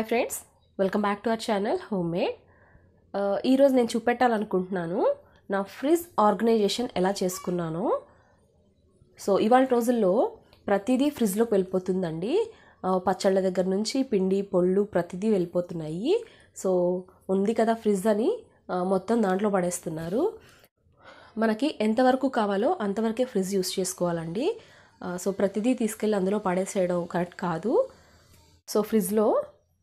hi friends welcome back to our channel home made ఈరోజు నేను చూపెట్టాలనుకుంటున్నాను నా ఫ్రిజ్ ఆర్గనైజేషన్ ఎలా చేసుకున్నానో సో ఇవాళ రోజుల్లో ప్రతిదీ ఫ్రిడ్జ్లోకి వెళ్ళిపోతుందండి పచ్చళ్ళ దగ్గర నుంచి పిండి పొళ్ళు ప్రతిదీ వెళ్ళిపోతున్నాయి సో ఉంది కదా ఫ్రిడ్జ్ అని మొత్తం దాంట్లో పడేస్తున్నారు మనకి ఎంతవరకు కావాలో అంతవరకే ఫ్రిడ్జ్ యూస్ చేసుకోవాలండి సో ప్రతిదీ తీసుకెళ్ళి అందులో పడేసేయడం కరెక్ట్ కాదు సో ఫ్రిడ్జ్లో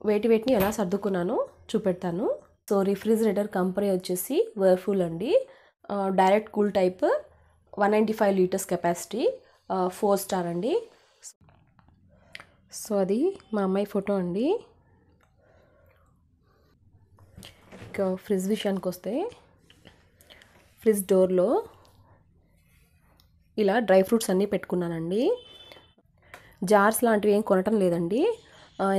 వేటి వేటిని ఎలా సర్దుకున్నానో చూపెడతాను సో రిఫ్రిజిరేటర్ కంపెనీ వచ్చేసి వర్ఫుల్ అండి direct cool type one ninety five litres capacity four star అండి సో అది మా అమ్మాయి ఫోటో అండి ఇంకా ఫ్రిడ్జ్ విషయానికి వస్తే ఫ్రిడ్జ్ డోర్లో ఇలా డ్రై ఫ్రూట్స్ అన్నీ పెట్టుకున్నానండి జార్స్ లాంటివి ఏం కొనటం లేదండి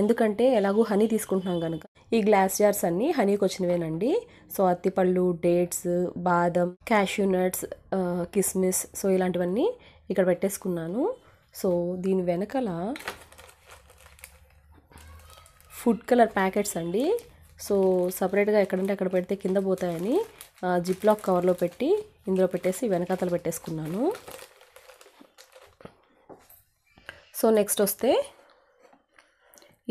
ఎందుకంటే ఎలాగూ హనీ తీసుకుంటున్నాం కనుక ఈ గ్లాస్ జార్స్ అన్నీ హనీకి వచ్చినవేనండి సో అత్తిపళ్ళు డేట్స్ బాదం క్యాష్యూనట్స్ కిస్మిస్ సో ఇలాంటివన్నీ ఇక్కడ పెట్టేసుకున్నాను సో దీని వెనకల ఫుడ్ కలర్ ప్యాకెట్స్ అండి సో సపరేట్గా ఎక్కడంటే అక్కడ పెడితే కింద పోతాయని జిప్లాక్ కవర్లో పెట్టి ఇందులో పెట్టేసి వెనకాతలు పెట్టేసుకున్నాను సో నెక్స్ట్ వస్తే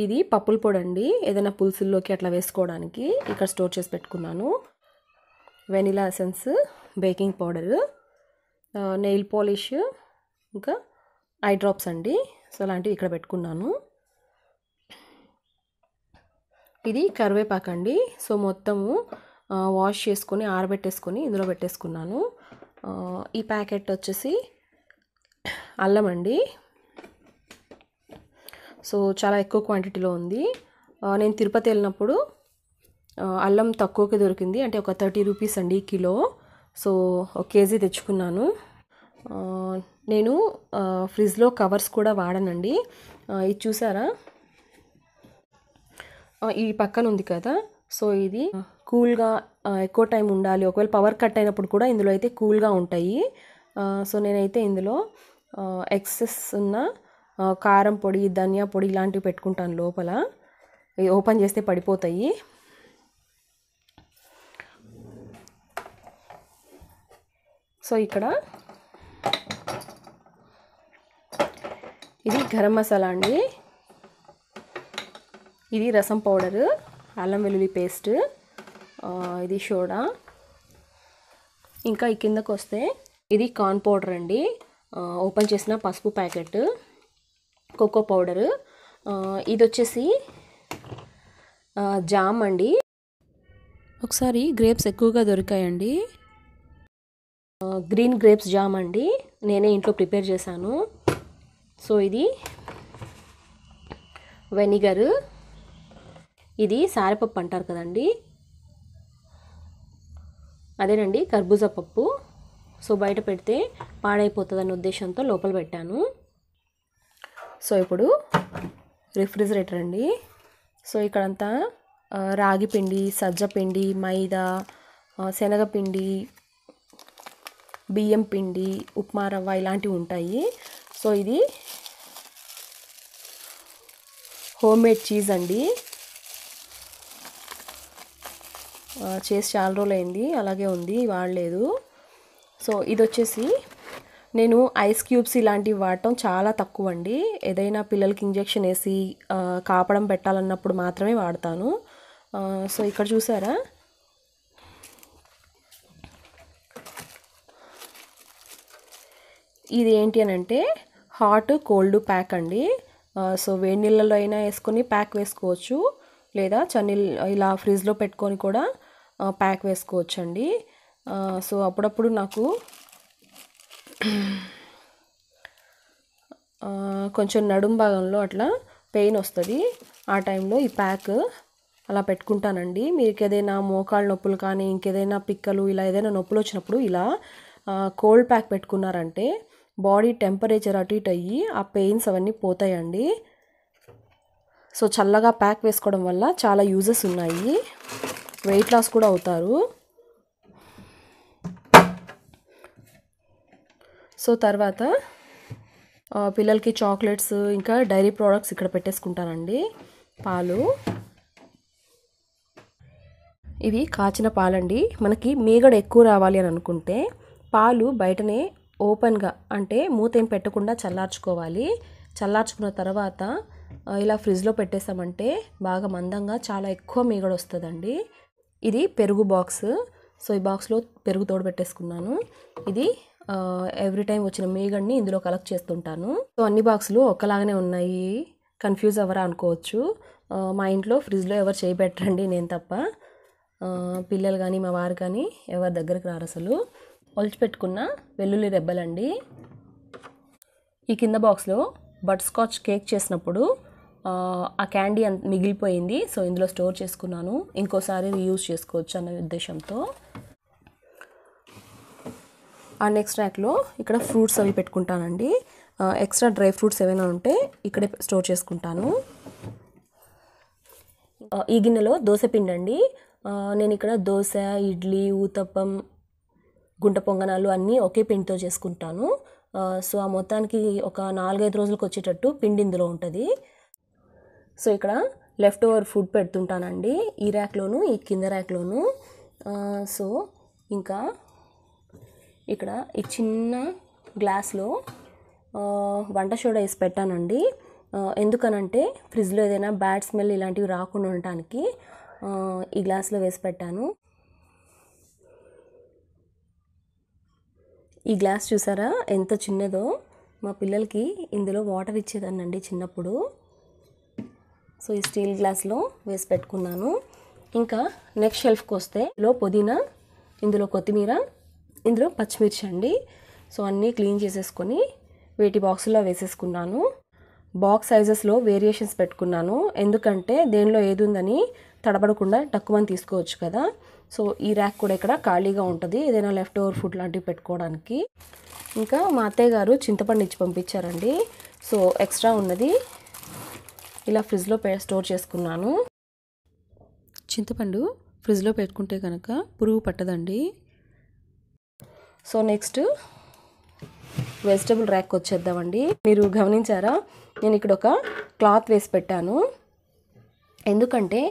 ఇది పప్పుల పొడి అండి ఏదైనా పులుసుల్లోకి అట్లా వేసుకోవడానికి ఇక్కడ స్టోర్ చేసి పెట్టుకున్నాను vanilla essence baking powder nail polish ఇంకా ఐ డ్రాప్స్ అండి సో అలాంటివి ఇక్కడ పెట్టుకున్నాను ఇది కరివేపాకు అండి సో మొత్తము వాష్ చేసుకొని ఆరబెట్టేసుకొని ఇందులో పెట్టేసుకున్నాను ఈ ప్యాకెట్ వచ్చేసి అల్లం అండి సో చాలా ఎక్కువ క్వాంటిటీలో ఉంది నేను తిరుపతి వెళ్ళినప్పుడు అల్లం తక్కువకి దొరికింది అంటే ఒక థర్టీ రూపీస్ అండి కిలో సో ఒక కేజీ తెచ్చుకున్నాను నేను ఫ్రిడ్జ్లో కవర్స్ కూడా వాడనండి ఇది చూసారా ఈ పక్కన ఉంది కదా సో ఇది కూల్గా ఎక్కువ టైం ఉండాలి ఒకవేళ పవర్ కట్ అయినప్పుడు కూడా ఇందులో అయితే కూల్గా ఉంటాయి సో నేనైతే ఇందులో ఎక్సెస్ ఉన్న కారం పొడి ధనియా పొడి ఇలాంటివి పెట్టుకుంటాను లోపల ఓపెన్ చేస్తే పడిపోతాయి సో ఇక్కడ ఇది గరం మసాలా అండి ఇది రసం పౌడరు అల్లం వెల్లుల్లి పేస్ట్ ఇది సోడా ఇంకా ఈ కిందకు వస్తే ఇది కార్న్ పౌడర్ అండి ఓపెన్ చేసిన పసుపు ప్యాకెట్ కోకో పౌడరు ఇది వచ్చేసి జామ్ అండి ఒకసారి గ్రేప్స్ ఎక్కువగా దొరికాయండి గ్రీన్ గ్రేప్స్ జామ్ అండి నేనే ఇంట్లో ప్రిపేర్ చేశాను సో ఇది వెనిగర్ ఇది సారపప్పు అంటారు కదండి అదేనండి కర్బూజా పప్పు సో బయట పెడితే అనే ఉద్దేశంతో లోపల పెట్టాను సో ఇప్పుడు రిఫ్రిజిరేటర్ అండి సో ఇక్కడంతా రాగి పిండి సజ్జ పిండి మైదా శనగపిండి బియ్యం పిండి ఉప్మా రవ్వ ఇలాంటివి ఉంటాయి సో ఇది హోమ్ మేడ్ చీజ్ అండి చేసి చాలా రోజులైంది అలాగే ఉంది వాడలేదు సో ఇది వచ్చేసి నేను ఐస్ క్యూబ్స్ ఇలాంటివి వాడటం చాలా తక్కువ అండి ఏదైనా పిల్లలకి ఇంజెక్షన్ వేసి కాపడం పెట్టాలన్నప్పుడు మాత్రమే వాడతాను సో ఇక్కడ చూసారా ఇది ఏంటి అని అంటే హాట్ కోల్డ్ ప్యాక్ అండి సో వేడి నీళ్ళలో అయినా వేసుకొని ప్యాక్ వేసుకోవచ్చు లేదా చని ఇలా ఫ్రిడ్జ్లో పెట్టుకొని కూడా ప్యాక్ వేసుకోవచ్చు అండి సో అప్పుడప్పుడు నాకు కొంచెం నడుం భాగంలో అట్లా పెయిన్ వస్తుంది ఆ టైంలో ఈ ప్యాక్ అలా పెట్టుకుంటానండి మీకు ఏదైనా మోకాళ్ళ నొప్పులు కానీ ఇంకేదైనా పిక్కలు ఇలా ఏదైనా నొప్పులు వచ్చినప్పుడు ఇలా కోల్డ్ ప్యాక్ పెట్టుకున్నారంటే బాడీ టెంపరేచర్ అటు ఇటు అయ్యి ఆ పెయిన్స్ అవన్నీ పోతాయండి సో చల్లగా ప్యాక్ వేసుకోవడం వల్ల చాలా యూజెస్ ఉన్నాయి వెయిట్ లాస్ కూడా అవుతారు సో తర్వాత పిల్లలకి చాక్లెట్స్ ఇంకా డైరీ ప్రోడక్ట్స్ ఇక్కడ పెట్టేసుకుంటానండి పాలు ఇవి కాచిన పాలండి మనకి మీగడ ఎక్కువ రావాలి అని అనుకుంటే పాలు బయటనే ఓపెన్గా అంటే మూతేం పెట్టకుండా చల్లార్చుకోవాలి చల్లార్చుకున్న తర్వాత ఇలా ఫ్రిడ్జ్లో పెట్టేసామంటే బాగా మందంగా చాలా ఎక్కువ మీగడ వస్తుందండి ఇది పెరుగు బాక్స్ సో ఈ బాక్స్లో పెరుగు తోడు పెట్టేసుకున్నాను ఇది ఎవ్రీ టైం వచ్చిన మేగడ్ని ఇందులో కలెక్ట్ చేస్తుంటాను సో అన్ని బాక్సులు ఒక్కలాగానే ఉన్నాయి కన్ఫ్యూజ్ అవ్వరా అనుకోవచ్చు మా ఇంట్లో ఫ్రిడ్జ్లో ఎవరు చేయబెట్టండి నేను తప్ప పిల్లలు కానీ మా వారు కానీ ఎవరి దగ్గరికి రారు అసలు ఒలిచిపెట్టుకున్న వెల్లుల్లి రెబ్బలండి ఈ కింద బాక్స్లో బట్ స్కాచ్ కేక్ చేసినప్పుడు ఆ క్యాండీ మిగిలిపోయింది సో ఇందులో స్టోర్ చేసుకున్నాను ఇంకోసారి రీయూజ్ చేసుకోవచ్చు అనే ఉద్దేశంతో ఆ నెక్స్ట్ ర్యాక్లో ఇక్కడ ఫ్రూట్స్ అవి పెట్టుకుంటానండి ఎక్స్ట్రా డ్రై ఫ్రూట్స్ ఏమైనా ఉంటే ఇక్కడే స్టోర్ చేసుకుంటాను ఈ గిన్నెలో దోశ పిండి అండి నేను ఇక్కడ దోశ ఇడ్లీ ఊతప్పం గుంట పొంగనాలు అన్నీ ఒకే పిండితో చేసుకుంటాను సో ఆ మొత్తానికి ఒక నాలుగైదు రోజులకు వచ్చేటట్టు పిండి ఇందులో ఉంటుంది సో ఇక్కడ లెఫ్ట్ ఓవర్ ఫుడ్ పెడుతుంటానండి ఈ ర్యాక్లోను ఈ కింద ర్యాక్లోను సో ఇంకా ఇక్కడ ఈ చిన్న గ్లాస్లో వంట సోడా వేసి పెట్టానండి ఎందుకనంటే ఫ్రిడ్జ్లో ఏదైనా బ్యాడ్ స్మెల్ ఇలాంటివి రాకుండా ఉండటానికి ఈ గ్లాస్లో వేసి పెట్టాను ఈ గ్లాస్ చూసారా ఎంత చిన్నదో మా పిల్లలకి ఇందులో వాటర్ అండి చిన్నప్పుడు సో ఈ స్టీల్ గ్లాస్లో వేసి పెట్టుకున్నాను ఇంకా నెక్స్ట్ షెల్ఫ్కి వస్తే లో పుదీనా ఇందులో కొత్తిమీర ఇందులో పచ్చిమిర్చి అండి సో అన్నీ క్లీన్ చేసేసుకొని వేటి బాక్సుల్లో వేసేసుకున్నాను బాక్స్ సైజెస్లో వేరియేషన్స్ పెట్టుకున్నాను ఎందుకంటే దేనిలో ఏది ఉందని తడబడకుండా తక్కువని తీసుకోవచ్చు కదా సో ఈ ర్యాక్ కూడా ఇక్కడ ఖాళీగా ఉంటుంది ఏదైనా లెఫ్ట్ ఓవర్ ఫుడ్ లాంటివి పెట్టుకోవడానికి ఇంకా మా అత్తయ్య గారు చింతపండు ఇచ్చి పంపించారండి సో ఎక్స్ట్రా ఉన్నది ఇలా ఫ్రిడ్జ్లో స్టోర్ చేసుకున్నాను చింతపండు ఫ్రిడ్జ్లో పెట్టుకుంటే కనుక పురుగు పట్టదండి సో నెక్స్ట్ వెజిటబుల్ ర్యాక్ వచ్చేద్దామండి మీరు గమనించారా నేను ఇక్కడ ఒక క్లాత్ వేసి పెట్టాను ఎందుకంటే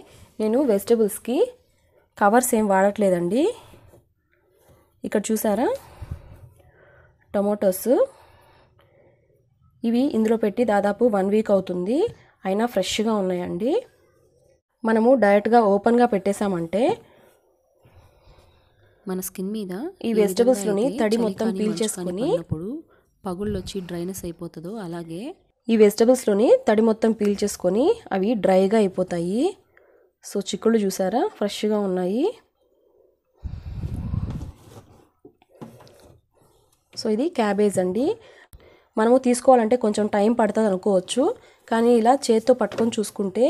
నేను వెజిటబుల్స్కి కవర్స్ ఏం వాడట్లేదండి ఇక్కడ చూసారా టొమాటోస్ ఇవి ఇందులో పెట్టి దాదాపు వన్ వీక్ అవుతుంది అయినా ఫ్రెష్గా ఉన్నాయండి మనము డైరెక్ట్గా ఓపెన్గా పెట్టేశామంటే మన స్కిన్ మీద ఈ లోని తడి మొత్తం పీల్ చేసుకుని పగుళ్ళు వచ్చి డ్రైనెస్ అయిపోతుందో అలాగే ఈ వెజిటబుల్స్లోని తడి మొత్తం పీల్ చేసుకొని అవి డ్రైగా అయిపోతాయి సో చిక్కుళ్ళు చూసారా ఫ్రెష్గా ఉన్నాయి సో ఇది క్యాబేజ్ అండి మనము తీసుకోవాలంటే కొంచెం టైం పడుతుంది అనుకోవచ్చు కానీ ఇలా చేతితో పట్టుకొని చూసుకుంటే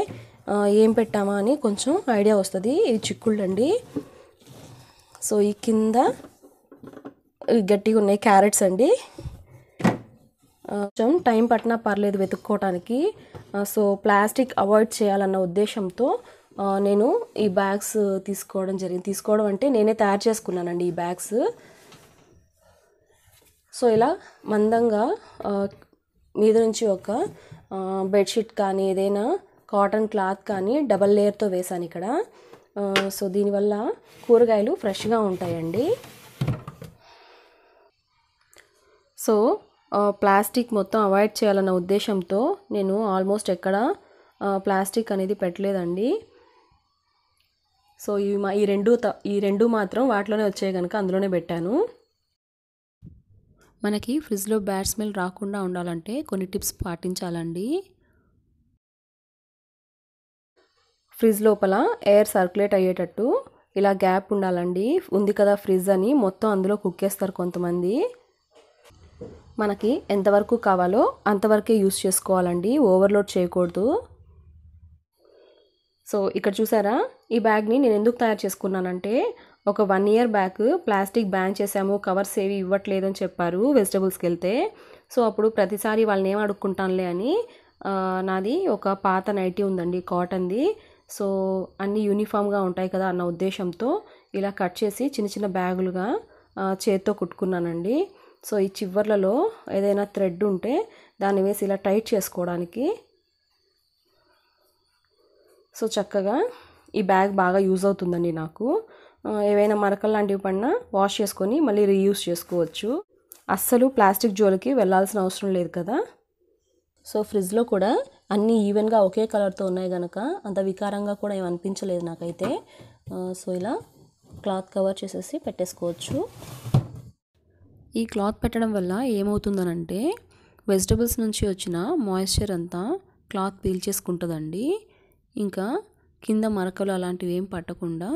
ఏం పెట్టామా అని కొంచెం ఐడియా వస్తుంది ఇది చిక్కుళ్ళు అండి సో ఈ కింద గట్టిగా ఉన్నాయి క్యారెట్స్ అండి కొంచెం టైం పట్టినా పర్లేదు వెతుక్కోవటానికి సో ప్లాస్టిక్ అవాయిడ్ చేయాలన్న ఉద్దేశంతో నేను ఈ బ్యాగ్స్ తీసుకోవడం జరిగింది తీసుకోవడం అంటే నేనే తయారు చేసుకున్నానండి ఈ బ్యాగ్స్ సో ఇలా మందంగా మీద నుంచి ఒక బెడ్షీట్ కానీ ఏదైనా కాటన్ క్లాత్ కానీ డబల్ లేయర్తో వేశాను ఇక్కడ సో దీనివల్ల కూరగాయలు ఫ్రెష్గా ఉంటాయండి సో ప్లాస్టిక్ మొత్తం అవాయిడ్ చేయాలన్న ఉద్దేశంతో నేను ఆల్మోస్ట్ ఎక్కడ ప్లాస్టిక్ అనేది పెట్టలేదండి సో ఇవి మా ఈ రెండు ఈ రెండు మాత్రం వాటిలోనే వచ్చాయి కనుక అందులోనే పెట్టాను మనకి ఫ్రిడ్జ్లో బ్యాడ్ స్మెల్ రాకుండా ఉండాలంటే కొన్ని టిప్స్ పాటించాలండి ఫ్రిడ్జ్ లోపల ఎయిర్ సర్క్యులేట్ అయ్యేటట్టు ఇలా గ్యాప్ ఉండాలండి ఉంది కదా ఫ్రిడ్జ్ అని మొత్తం అందులో కుక్ చేస్తారు కొంతమంది మనకి ఎంతవరకు కావాలో అంతవరకే యూస్ చేసుకోవాలండి ఓవర్లోడ్ చేయకూడదు సో ఇక్కడ చూసారా ఈ బ్యాగ్ని నేను ఎందుకు తయారు చేసుకున్నానంటే ఒక one year bag plastic ban చేసాము కవర్స్ ఏవి ఇవ్వట్లేదు అని చెప్పారు వెజిటబుల్స్కి వెళ్తే సో అప్పుడు ప్రతిసారి వాళ్ళని ఏం అడుక్కుంటానులే అని నాది ఒక పాత నైటీ ఉందండి కాటన్ది సో అన్నీ యూనిఫామ్గా ఉంటాయి కదా అన్న ఉద్దేశంతో ఇలా కట్ చేసి చిన్న చిన్న బ్యాగులుగా చేత్తో కుట్టుకున్నానండి సో ఈ చివర్లలో ఏదైనా థ్రెడ్ ఉంటే దాన్ని వేసి ఇలా టైట్ చేసుకోవడానికి సో చక్కగా ఈ బ్యాగ్ బాగా యూజ్ అవుతుందండి నాకు ఏవైనా మరకలు లాంటివి పడినా వాష్ చేసుకొని మళ్ళీ రీయూస్ చేసుకోవచ్చు అస్సలు ప్లాస్టిక్ జోలికి వెళ్ళాల్సిన అవసరం లేదు కదా సో ఫ్రిడ్జ్లో కూడా అన్నీ ఈవెన్గా ఒకే కలర్తో ఉన్నాయి కనుక అంత వికారంగా కూడా ఏమి అనిపించలేదు నాకైతే సో ఇలా క్లాత్ కవర్ చేసేసి పెట్టేసుకోవచ్చు ఈ క్లాత్ పెట్టడం వల్ల ఏమవుతుందనంటే వెజిటబుల్స్ నుంచి వచ్చిన మాయిశ్చర్ అంతా క్లాత్ పీల్చేసుకుంటుందండి ఇంకా కింద మరకలు అలాంటివి ఏం పట్టకుండా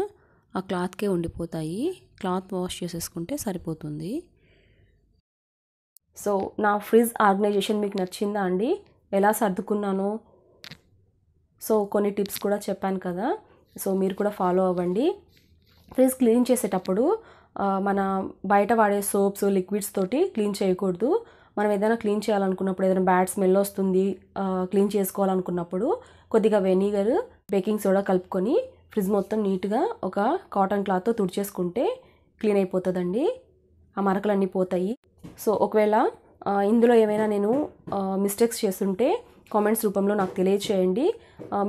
ఆ క్లాత్కే ఉండిపోతాయి క్లాత్ వాష్ చేసేసుకుంటే సరిపోతుంది సో నా ఫ్రిజ్ ఆర్గనైజేషన్ మీకు నచ్చిందా అండి ఎలా సర్దుకున్నాను సో కొన్ని టిప్స్ కూడా చెప్పాను కదా సో మీరు కూడా ఫాలో అవ్వండి ఫ్రిడ్జ్ క్లీన్ చేసేటప్పుడు మన బయట వాడే సోప్స్ లిక్విడ్స్ తోటి క్లీన్ చేయకూడదు మనం ఏదైనా క్లీన్ చేయాలనుకున్నప్పుడు ఏదైనా బ్యాడ్ స్మెల్ వస్తుంది క్లీన్ చేసుకోవాలనుకున్నప్పుడు కొద్దిగా వెనిగర్ బేకింగ్ సోడా కలుపుకొని ఫ్రిడ్జ్ మొత్తం నీట్గా ఒక కాటన్ క్లాత్తో తుడిచేసుకుంటే క్లీన్ అయిపోతుందండి ఆ మరకలన్నీ పోతాయి సో ఒకవేళ ఇందులో ఏమైనా నేను మిస్టేక్స్ చేస్తుంటే కామెంట్స్ రూపంలో నాకు తెలియచేయండి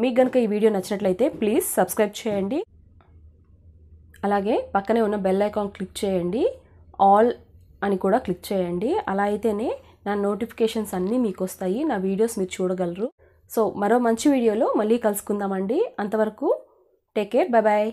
మీకు కనుక ఈ వీడియో నచ్చినట్లయితే ప్లీజ్ సబ్స్క్రైబ్ చేయండి అలాగే పక్కనే ఉన్న బెల్ ఐకాన్ క్లిక్ చేయండి ఆల్ అని కూడా క్లిక్ చేయండి అలా అయితేనే నా నోటిఫికేషన్స్ అన్నీ మీకు వస్తాయి నా వీడియోస్ మీరు చూడగలరు సో మరో మంచి వీడియోలో మళ్ళీ కలుసుకుందామండి అంతవరకు టేక్ కేర్ బాయ్